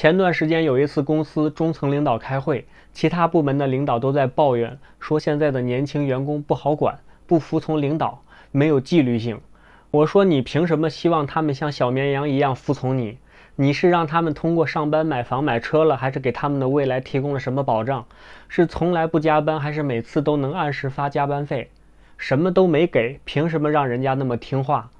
前段时间有一次公司中层领导开会，其他部门的领导都在抱怨，说现在的年轻员工不好管，不服从领导，没有纪律性。我说你凭什么希望他们像小绵羊一样服从你？你是让他们通过上班买房买车了，还是给他们的未来提供了什么保障？是从来不加班，还是每次都能按时发加班费？什么都没给，凭什么让人家那么听话？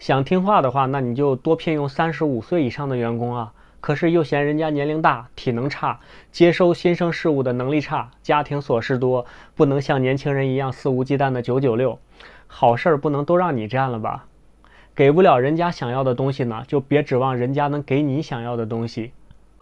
想听话的话，那你就多聘用三十五岁以上的员工啊！可是又嫌人家年龄大、体能差、接收新生事物的能力差、家庭琐事多，不能像年轻人一样肆无忌惮的九九六，好事儿不能都让你占了吧？给不了人家想要的东西呢，就别指望人家能给你想要的东西。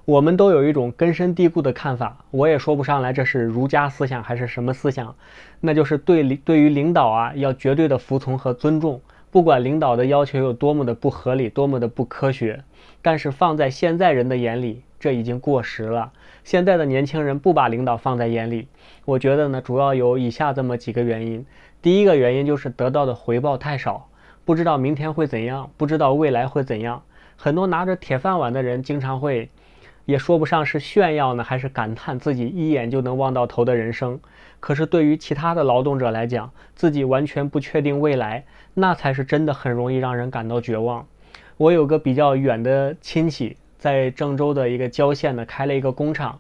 我们都有一种根深蒂固的看法，我也说不上来这是儒家思想还是什么思想，那就是对对于领导啊要绝对的服从和尊重。不管领导的要求有多么的不合理，多么的不科学，但是放在现在人的眼里，这已经过时了。现在的年轻人不把领导放在眼里，我觉得呢，主要有以下这么几个原因。第一个原因就是得到的回报太少，不知道明天会怎样，不知道未来会怎样。很多拿着铁饭碗的人经常会。也说不上是炫耀呢，还是感叹自己一眼就能望到头的人生。可是对于其他的劳动者来讲，自己完全不确定未来，那才是真的很容易让人感到绝望。我有个比较远的亲戚，在郑州的一个郊县呢，开了一个工厂，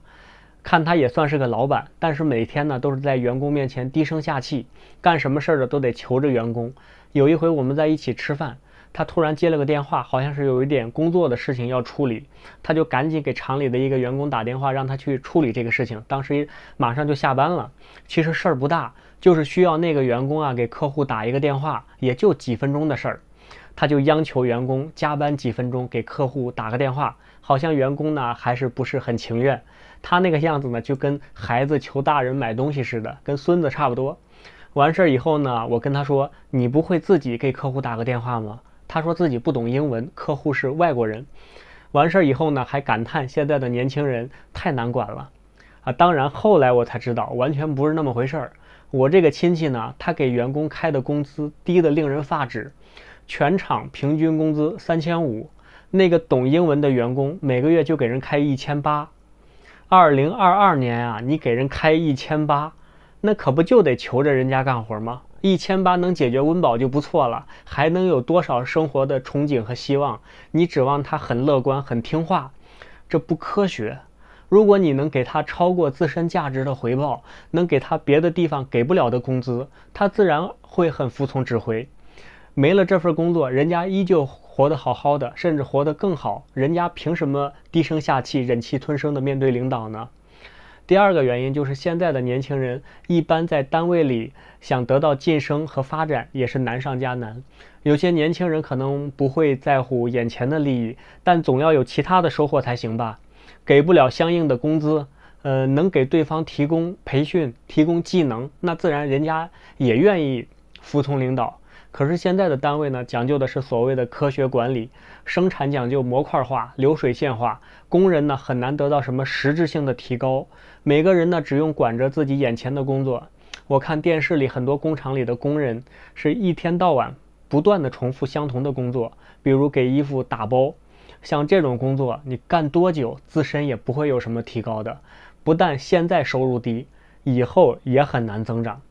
看他也算是个老板，但是每天呢都是在员工面前低声下气，干什么事儿呢都得求着员工。有一回我们在一起吃饭。他突然接了个电话，好像是有一点工作的事情要处理，他就赶紧给厂里的一个员工打电话，让他去处理这个事情。当时马上就下班了，其实事儿不大，就是需要那个员工啊给客户打一个电话，也就几分钟的事儿。他就央求员工加班几分钟给客户打个电话，好像员工呢还是不是很情愿。他那个样子呢就跟孩子求大人买东西似的，跟孙子差不多。完事儿以后呢，我跟他说：“你不会自己给客户打个电话吗？”他说自己不懂英文，客户是外国人。完事儿以后呢，还感叹现在的年轻人太难管了，啊，当然后来我才知道，完全不是那么回事儿。我这个亲戚呢，他给员工开的工资低得令人发指，全场平均工资三千五，那个懂英文的员工每个月就给人开一千八。二零二二年啊，你给人开一千八，那可不就得求着人家干活吗？一千八能解决温饱就不错了，还能有多少生活的憧憬和希望？你指望他很乐观、很听话，这不科学。如果你能给他超过自身价值的回报，能给他别的地方给不了的工资，他自然会很服从指挥。没了这份工作，人家依旧活得好好的，甚至活得更好，人家凭什么低声下气、忍气吞声地面对领导呢？第二个原因就是，现在的年轻人一般在单位里想得到晋升和发展也是难上加难。有些年轻人可能不会在乎眼前的利益，但总要有其他的收获才行吧。给不了相应的工资，呃，能给对方提供培训、提供技能，那自然人家也愿意服从领导。可是现在的单位呢，讲究的是所谓的科学管理，生产讲究模块化、流水线化，工人呢很难得到什么实质性的提高。每个人呢只用管着自己眼前的工作。我看电视里很多工厂里的工人是一天到晚不断的重复相同的工作，比如给衣服打包，像这种工作你干多久自身也不会有什么提高的，不但现在收入低，以后也很难增长。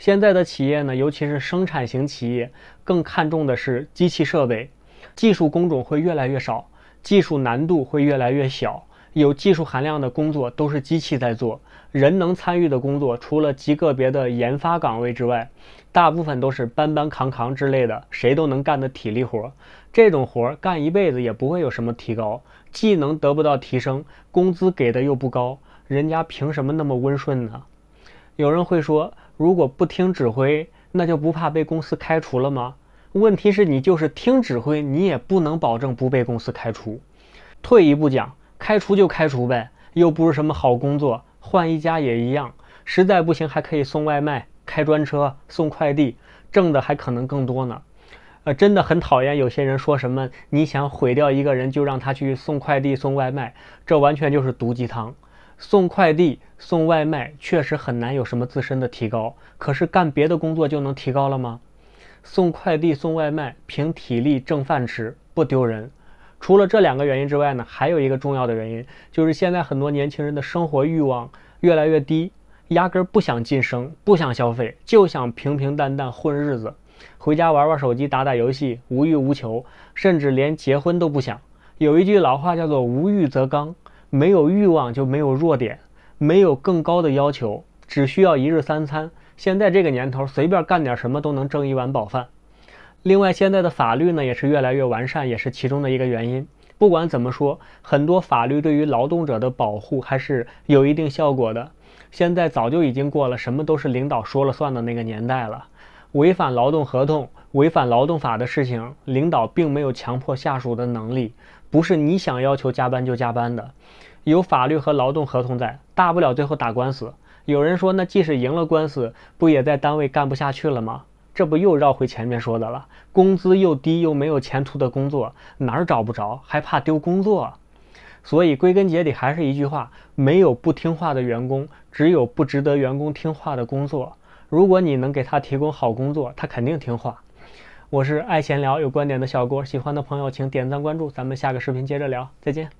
现在的企业呢，尤其是生产型企业，更看重的是机器设备，技术工种会越来越少，技术难度会越来越小，有技术含量的工作都是机器在做，人能参与的工作，除了极个别的研发岗位之外，大部分都是搬搬扛扛之类的，谁都能干的体力活。这种活干一辈子也不会有什么提高，技能得不到提升，工资给的又不高，人家凭什么那么温顺呢？有人会说。如果不听指挥，那就不怕被公司开除了吗？问题是你就是听指挥，你也不能保证不被公司开除。退一步讲，开除就开除呗，又不是什么好工作，换一家也一样。实在不行，还可以送外卖、开专车、送快递，挣的还可能更多呢。呃，真的很讨厌有些人说什么你想毁掉一个人，就让他去送快递、送外卖，这完全就是毒鸡汤。送快递、送外卖确实很难有什么自身的提高，可是干别的工作就能提高了吗？送快递、送外卖凭体力挣饭吃不丢人。除了这两个原因之外呢，还有一个重要的原因就是现在很多年轻人的生活欲望越来越低，压根不想晋升、不想消费，就想平平淡淡混日子，回家玩玩手机、打打游戏，无欲无求，甚至连结婚都不想。有一句老话叫做“无欲则刚”。没有欲望就没有弱点，没有更高的要求，只需要一日三餐。现在这个年头，随便干点什么都能挣一碗饱饭。另外，现在的法律呢也是越来越完善，也是其中的一个原因。不管怎么说，很多法律对于劳动者的保护还是有一定效果的。现在早就已经过了什么都是领导说了算的那个年代了，违反劳动合同。违反劳动法的事情，领导并没有强迫下属的能力，不是你想要求加班就加班的，有法律和劳动合同在，大不了最后打官司。有人说，那即使赢了官司，不也在单位干不下去了吗？这不又绕回前面说的了，工资又低又没有前途的工作，哪儿找不着，还怕丢工作？所以归根结底还是一句话，没有不听话的员工，只有不值得员工听话的工作。如果你能给他提供好工作，他肯定听话。我是爱闲聊有观点的小郭，喜欢的朋友请点赞关注，咱们下个视频接着聊，再见。